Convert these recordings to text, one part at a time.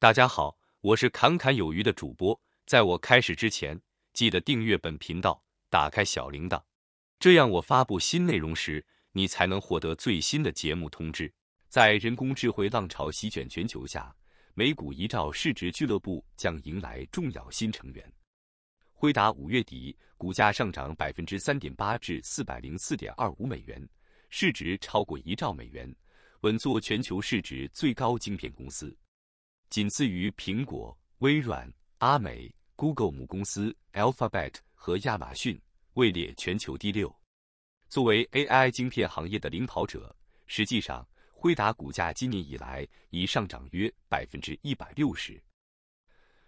大家好，我是侃侃有余的主播。在我开始之前，记得订阅本频道，打开小铃铛，这样我发布新内容时，你才能获得最新的节目通知。在人工智慧浪潮席卷全球下，美股一兆市值俱乐部将迎来重要新成员。辉达五月底股价上涨百分之三点八，至四百零四点二五美元，市值超过一兆美元，稳坐全球市值最高晶片公司。仅次于苹果、微软、阿美、Google 母公司 Alphabet 和亚马逊，位列全球第六。作为 AI 晶片行业的领跑者，实际上，辉达股价今年以来已上涨约百分之一百六十。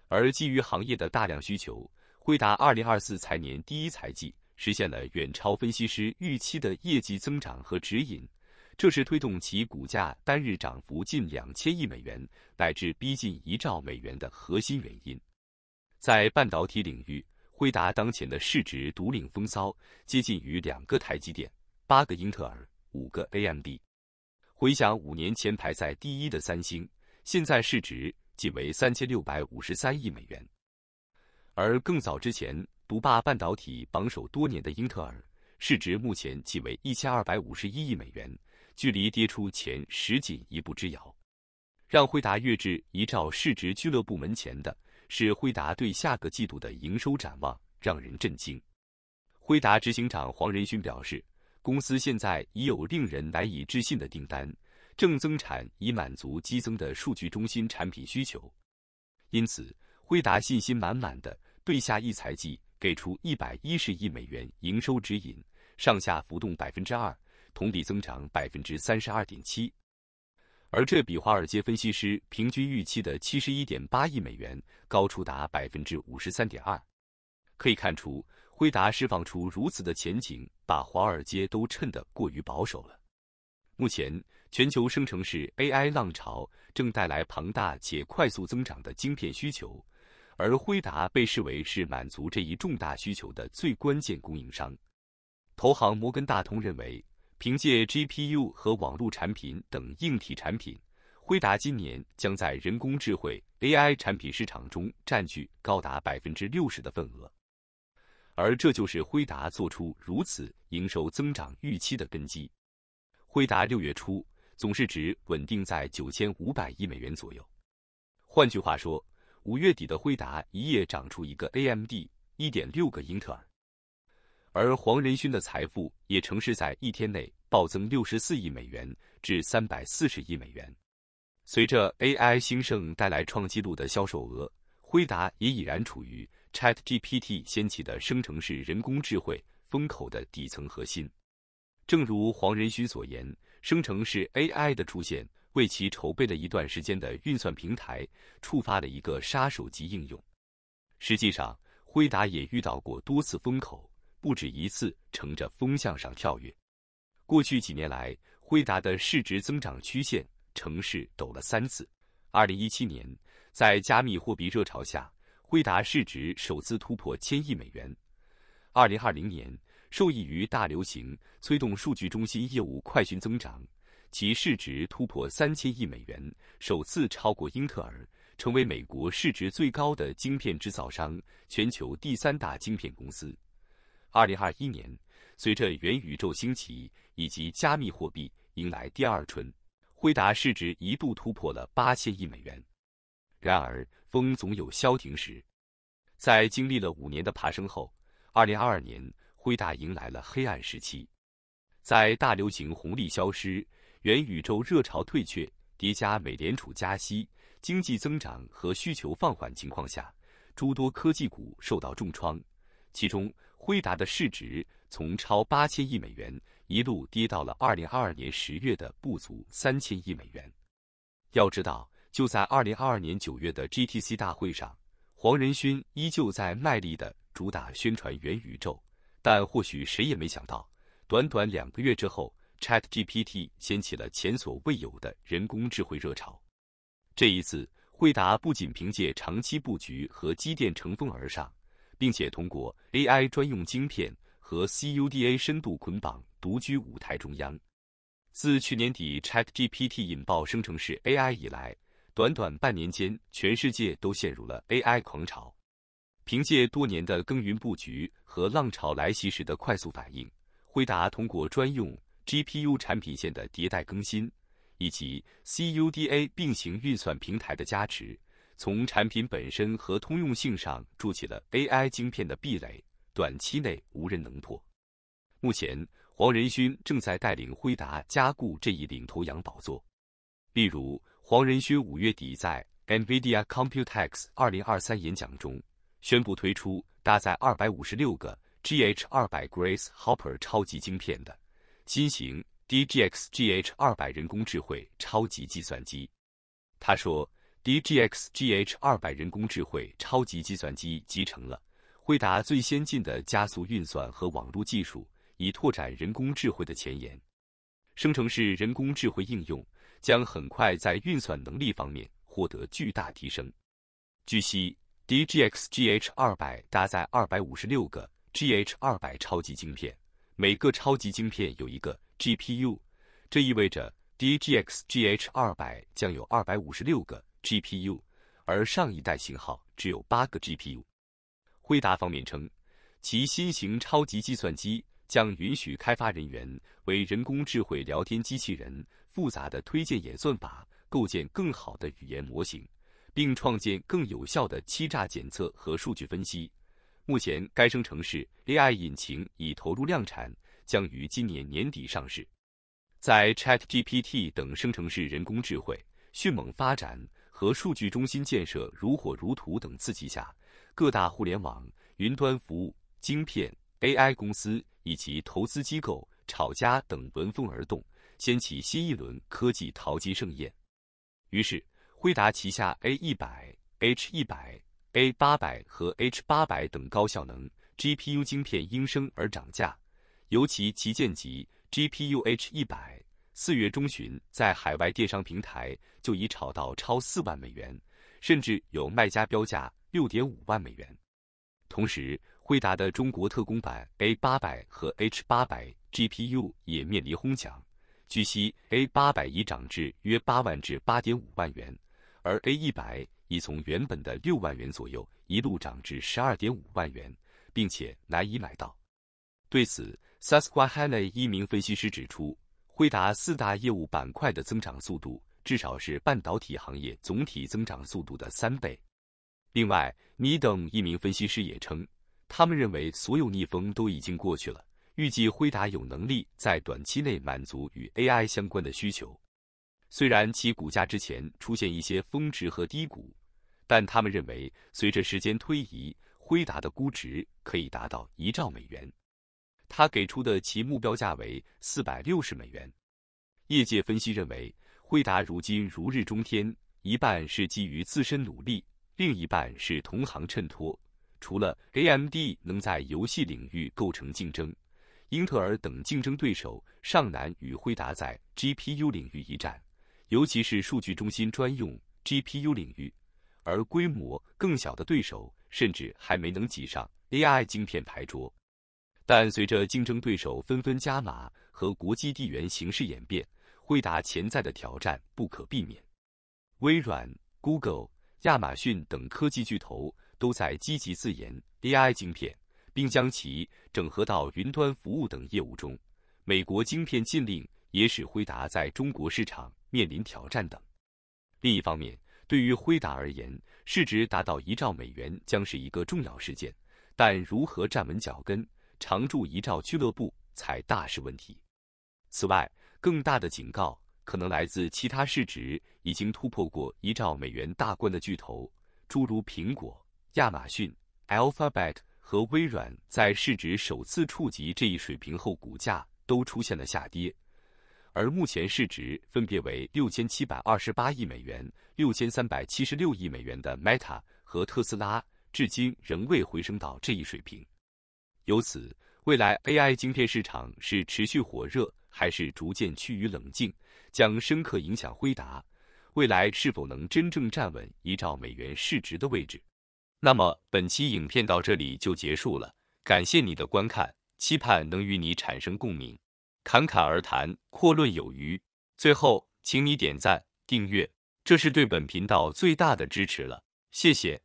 而基于行业的大量需求，辉达二零二四财年第一财季实现了远超分析师预期的业绩增长和指引。这是推动其股价单日涨幅近两千亿美元，乃至逼近一兆美元的核心原因。在半导体领域，辉达当前的市值独领风骚，接近于两个台积电、八个英特尔、五个 AMD。回想五年前排在第一的三星，现在市值仅为三千六百五十三亿美元。而更早之前独霸半导体榜首多年的英特尔，市值目前仅为一千二百五十一亿美元。距离跌出前十仅一步之遥，让辉达跃至一兆市值俱乐部门前的是辉达对下个季度的营收展望让人震惊。辉达执行长黄仁勋表示，公司现在已有令人难以置信的订单，正增产以满足激增的数据中心产品需求。因此，辉达信心满满的对下一财季给出一百一十亿美元营收指引，上下浮动百分之二。同比增长百分之三十二点七，而这比华尔街分析师平均预期的七十一点八亿美元高出达百分之五十三点二。可以看出，辉达释放出如此的前景，把华尔街都衬得过于保守了。目前，全球生成式 AI 浪潮正带来庞大且快速增长的晶片需求，而辉达被视为是满足这一重大需求的最关键供应商。投行摩根大通认为。凭借 GPU 和网络产品等硬体产品，辉达今年将在人工智慧 AI 产品市场中占据高达百分之六十的份额。而这就是辉达做出如此营收增长预期的根基。辉达六月初总市值稳定在九千五百亿美元左右，换句话说，五月底的辉达一夜涨出一个 AMD，一点六个英特尔。而黄仁勋的财富也曾是在一天内暴增六十四亿美元至三百四十亿美元。随着 AI 兴盛带来创纪录的销售额，辉达也已然处于 ChatGPT 掀起的生成式人工智慧风口的底层核心。正如黄仁勋所言，生成式 AI 的出现为其筹备了一段时间的运算平台，触发了一个杀手级应用。实际上，辉达也遇到过多次风口。不止一次乘着风向上跳跃。过去几年来，辉达的市值增长曲线城市抖了三次。2017年，在加密货币热潮下，辉达市值首次突破千亿美元。2020年，受益于大流行催动数据中心业务快迅增长，其市值突破三千亿美元，首次超过英特尔，成为美国市值最高的晶片制造商，全球第三大晶片公司。二零二一年，随着元宇宙兴起以及加密货币迎来第二春，辉达市值一度突破了八千亿美元。然而，风总有消停时。在经历了五年的爬升后，二零二二年辉达迎来了黑暗时期。在大流行红利消失、元宇宙热潮退却、叠加美联储加息、经济增长和需求放缓情况下，诸多科技股受到重创，其中。辉达的市值从超八千亿美元一路跌到了二零二二年十月的不足三千亿美元。要知道，就在二零二二年九月的 GTC 大会上，黄仁勋依旧在卖力的主打宣传元宇宙。但或许谁也没想到，短短两个月之后，ChatGPT 掀起了前所未有的人工智慧热潮。这一次，惠达不仅凭借长期布局和积淀乘风而上。并且通过 AI 专用晶片和 CUDA 深度捆绑独居舞台中央。自去年底 ChatGPT 引爆生成式 AI 以来，短短半年间，全世界都陷入了 AI 狂潮。凭借多年的耕耘布局和浪潮来袭时的快速反应，辉达通过专用 GPU 产品线的迭代更新，以及 CUDA 并行运算平台的加持。从产品本身和通用性上筑起了 AI 晶片的壁垒，短期内无人能破。目前，黄仁勋正在带领辉达加固这一领头羊宝座。例如，黄仁勋五月底在 NVIDIA Computex 2023演讲中宣布推出搭载二百五十六个 GH 二百 Grace Hopper 超级晶片的新型 DGX GH 二百人工智能超级计算机。他说。D G X G H 二百人工智慧超级计算机集成了辉达最先进的加速运算和网络技术，以拓展人工智慧的前沿。生成式人工智慧应用将很快在运算能力方面获得巨大提升。据悉，D G X G H 二百搭载二百五十六个 G H 二百超级晶片，每个超级晶片有一个 G P U，这意味着 D G X G H 二百将有二百五十六个。GPU，而上一代型号只有八个 GPU。辉达方面称，其新型超级计算机将允许开发人员为人工智慧聊天机器人复杂的推荐演算法构建更好的语言模型，并创建更有效的欺诈检测和数据分析。目前，该生成式 AI 引擎已投入量产，将于今年年底上市。在 ChatGPT 等生成式人工智慧迅猛发展。和数据中心建设如火如荼等刺激下，各大互联网、云端服务、晶片、AI 公司以及投资机构、炒家等闻风而动，掀起新一轮科技淘金盛宴。于是，辉达旗下 A100、H100、A800 和 H800 等高效能 GPU 晶片应声而涨价，尤其旗舰级 GPU H100。四月中旬，在海外电商平台就已炒到超四万美元，甚至有卖家标价六点五万美元。同时，惠达的中国特工版 A 八百和 H 八百 GPU 也面临哄抢。据悉，A 八百已涨至约八万至八点五万元，而 A 一百已从原本的六万元左右一路涨至十二点五万元，并且难以买到。对此，Sasquah a e n r y 一名分析师指出。辉达四大业务板块的增长速度至少是半导体行业总体增长速度的三倍。另外，米等一名分析师也称，他们认为所有逆风都已经过去了，预计辉达有能力在短期内满足与 AI 相关的需求。虽然其股价之前出现一些峰值和低谷，但他们认为，随着时间推移，辉达的估值可以达到一兆美元。他给出的其目标价为四百六十美元。业界分析认为，惠达如今如日中天，一半是基于自身努力，另一半是同行衬托。除了 AMD 能在游戏领域构成竞争，英特尔等竞争对手尚难与惠达在 GPU 领域一战，尤其是数据中心专用 GPU 领域，而规模更小的对手甚至还没能挤上 AI 晶片牌桌。但随着竞争对手纷纷加码和国际地缘形势演变，辉达潜在的挑战不可避免。微软、Google、亚马逊等科技巨头都在积极自研 AI 晶片，并将其整合到云端服务等业务中。美国晶片禁令也使辉达在中国市场面临挑战等。另一方面，对于辉达而言，市值达到一兆美元将是一个重要事件，但如何站稳脚跟？常驻一兆俱乐部才大是问题。此外，更大的警告可能来自其他市值已经突破过一兆美元大关的巨头，诸如苹果、亚马逊、Alphabet 和微软。在市值首次触及这一水平后，股价都出现了下跌。而目前市值分别为六千七百二十八亿美元、六千三百七十六亿美元的 Meta 和特斯拉，至今仍未回升到这一水平。由此，未来 AI 晶片市场是持续火热还是逐渐趋于冷静，将深刻影响辉达未来是否能真正站稳一兆美元市值的位置。那么，本期影片到这里就结束了，感谢你的观看，期盼能与你产生共鸣。侃侃而谈，阔论有余。最后，请你点赞、订阅，这是对本频道最大的支持了，谢谢。